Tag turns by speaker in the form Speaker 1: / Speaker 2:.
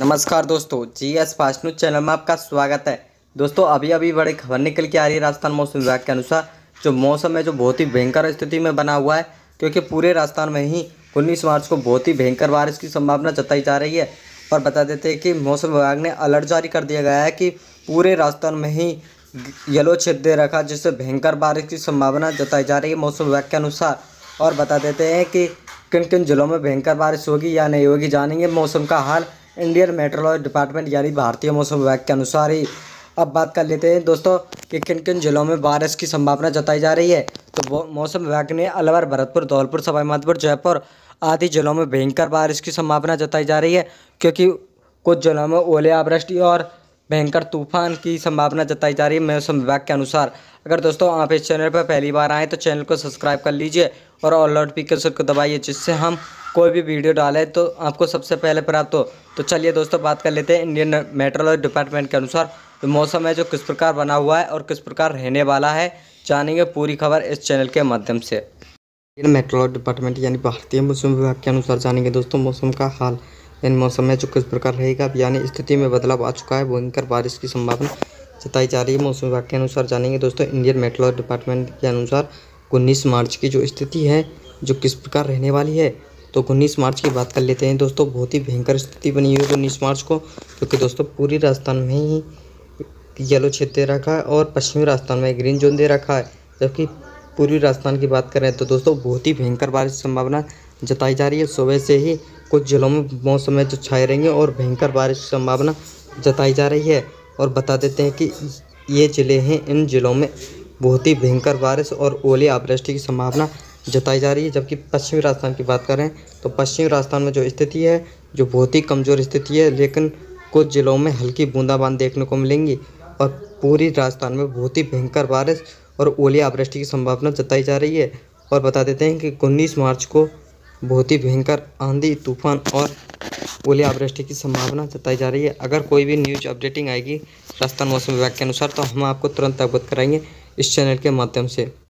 Speaker 1: नमस्कार दोस्तों G S fast news channel में आपका स्वागत है दोस्तों अभी अभी बड़ी खबर निकल के आ रही है राजस्थान मौसम विभाग के अनुसार जो मौसम है जो बहुत ही भयंकर स्थिति में बना हुआ है क्योंकि पूरे राजस्थान में ही उन्नीस मार्च को बहुत ही भयंकर बारिश की संभावना जताई जा रही है और बता देते हैं कि मौसम विभाग ने अलर्ट जारी कर दिया गया है कि पूरे राजस्थान में ही येलो क्षेत्र दे रखा जिससे भयंकर बारिश की संभावना जताई जा रही है मौसम विभाग के अनुसार और बता देते हैं कि किन किन जिलों में भयंकर बारिश होगी या नहीं होगी जानेंगे मौसम का हाल इंडियन मेट्रोलॉजी डिपार्टमेंट यानी भारतीय मौसम विभाग के अनुसार ही अब बात कर लेते हैं दोस्तों कि किन किन जिलों में बारिश की संभावना जताई जा रही है तो मौसम विभाग ने अलवर भरतपुर धौलपुर सवाईमाधोपुर जयपुर आदि जिलों में भयंकर बारिश की संभावना जताई जा रही है क्योंकि कुछ जिलों में ओले आवृष्टि और भयंकर तूफान की संभावना जताई जा रही है मौसम विभाग के अनुसार अगर दोस्तों आप इस चैनल पर पहली बार आएँ तो चैनल को सब्सक्राइब कर लीजिए और ऑल नोटिफिकेशन को दबाइए जिससे हम कोई भी वीडियो डालें तो आपको सबसे पहले प्राप्त हो तो चलिए दोस्तों बात कर लेते हैं इंडियन मेट्रोलॉजी डिपार्टमेंट के अनुसार तो मौसम है जो किस प्रकार बना हुआ है और किस प्रकार रहने वाला है जानेंगे पूरी खबर इस चैनल के माध्यम से इंडियन मेट्रोलॉजी डिपार्टमेंट यानी भारतीय मौसम विभाग के अनुसार जानेंगे दोस्तों मौसम का हाल इन मौसम में जो किस प्रकार रहेगा यानी स्थिति में बदलाव आ चुका है भयंकर बारिश की संभावना जताई जा रही है मौसम विभाग के अनुसार जानेंगे दोस्तों इंडियन मेट्रोलॉजी डिपार्टमेंट के अनुसार उन्नीस मार्च की जो स्थिति है जो किस प्रकार रहने वाली है तो उन्नीस मार्च की बात कर लेते हैं दोस्तों बहुत ही भयंकर स्थिति बनी हुई है उन्नीस मार्च को क्योंकि दोस्तों पूरी राजस्थान में ही येलो क्षेत्र दे रखा है और पश्चिमी राजस्थान में ग्रीन जोन दे रखा है जबकि पूर्वी राजस्थान की बात करें तो दोस्तों बहुत ही भयंकर बारिश की संभावना जताई जा रही है सुबह से ही कुछ जिलों में मौसम में जो तो छाए रहेंगे और भयंकर बारिश की संभावना जताई जा रही है और बता देते हैं कि ये ज़िले हैं इन ज़िलों में बहुत ही भयंकर बारिश और ओले आवृष्टि की संभावना जताई जा रही है जबकि पश्चिमी राजस्थान की बात करें तो पश्चिमी राजस्थान में जो स्थिति है जो बहुत ही कमज़ोर स्थिति है लेकिन कुछ ज़िलों में हल्की बूंदाबांद देखने को मिलेंगी और पूरी राजस्थान में बहुत ही भयंकर बारिश और ओले आवृष्टि की संभावना जताई जा रही है और बता देते हैं कि उन्नीस मार्च को बहुत ही भयंकर आंधी तूफान और ओलियावृष्टि की संभावना जताई जा रही है अगर कोई भी न्यूज अपडेटिंग आएगी राजस्थान मौसम विभाग के अनुसार तो हम आपको तुरंत अवगत कराएंगे इस चैनल के माध्यम से